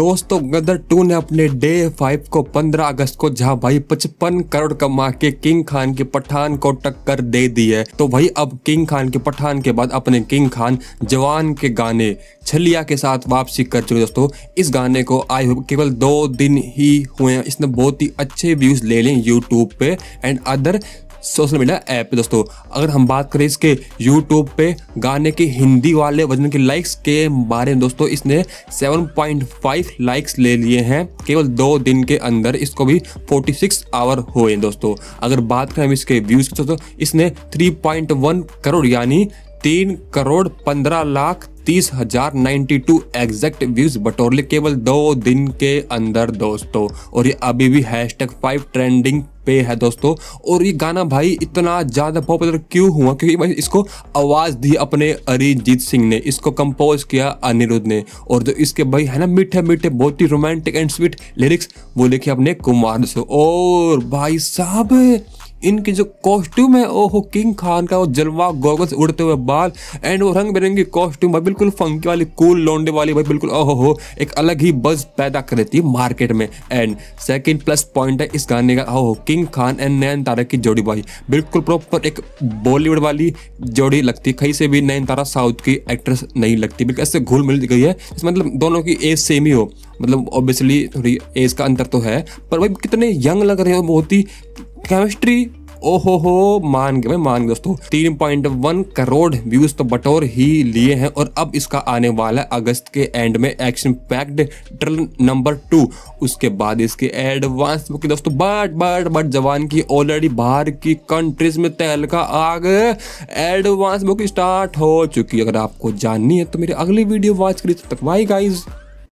दोस्तों गदर टू ने अपने डे फाइव को 15 अगस्त को जहां भाई 55 करोड़ कमा के किंग खान के पठान को टक्कर दे दी है तो भाई अब किंग खान के पठान के बाद अपने किंग खान जवान के गाने छलिया के साथ वापसी कर चुके दोस्तों इस गाने को आई हो केवल दो दिन ही हुए हैं इसने बहुत ही अच्छे व्यूज ले लें यूट्यूब पे and other social media app पे दोस्तों अगर हम बात करें इसके यूट्यूब पे गाने के हिंदी वाले वजन के लाइक्स के बारे में दोस्तों इसने 7.5 लाइक्स ले लिए हैं केवल दो दिन के अंदर इसको भी 46 आवर हुए दोस्तों अगर बात करें हम इसके व्यूज की दोस्तों इसने 3.1 करोड़ यानी तीन करोड़ पंद्रह लाख तीस हजार नाइन्टी टू एग्जैक्ट व्यूज बटोर ले केवल दो दिन के अंदर दोस्तों और ये अभी भी हैश टैग फाइव ट्रेंडिंग पे है दोस्तों और ये गाना भाई इतना ज़्यादा पॉपुलर क्यों हुआ क्योंकि भाई इसको आवाज़ दी अपने अरिजीत सिंह ने इसको कंपोज किया अनिरुद्ध ने और जो इसके भाई है ना मीठे मीठे बहुत ही रोमांटिक एंड स्वीट लिरिक्स वो लिखे अपने कुमार से और भाई साहब इनकी जो कॉस्ट्यूम है ओहो किंग खान का वो जलवा गॉगल्स उड़ते हुए बाल एंड वो रंग बिरंगी कॉस्ट्यूम भाई बिल्कुल फंकी वाली कूल लौंडे वाली भाई बिल्कुल ओहो हो एक अलग ही बज पैदा कर देती है मार्केट में एंड सेकंड प्लस पॉइंट है इस गाने का ओहो King Khan and Nayanthara की जोड़ी भाई बिल्कुल प्रॉपर एक बॉलीवुड वाली जोड़ी लगती है कहीं से भी नयन तारा साउथ की एक्ट्रेस नहीं लगती बिल्कुल ऐसे घुल मिल गई है मतलब दोनों की एज सेम ही हो मतलब ऑब्वियसली थोड़ी एज का अंतर तो है पर भाई कितने यंग लग रहे हो बहुत ही केमिस्ट्री ओहो हो मान गए मान गए दोस्तों तीन पॉइंट वन करोड़ व्यूज तो बटोर ही लिए हैं और अब इसका आने वाला अगस्त के एंड में action packed trail number two उसके बाद इसके एडवांस बुक दोस्तों बट बट बट जवान की ऑलरेडी बाहर की कंट्रीज में तेल का आग एडवांस बुक स्टार्ट हो चुकी अगर आपको जाननी है तो मेरी अगली वीडियो वॉच करिए तक बाई गाइज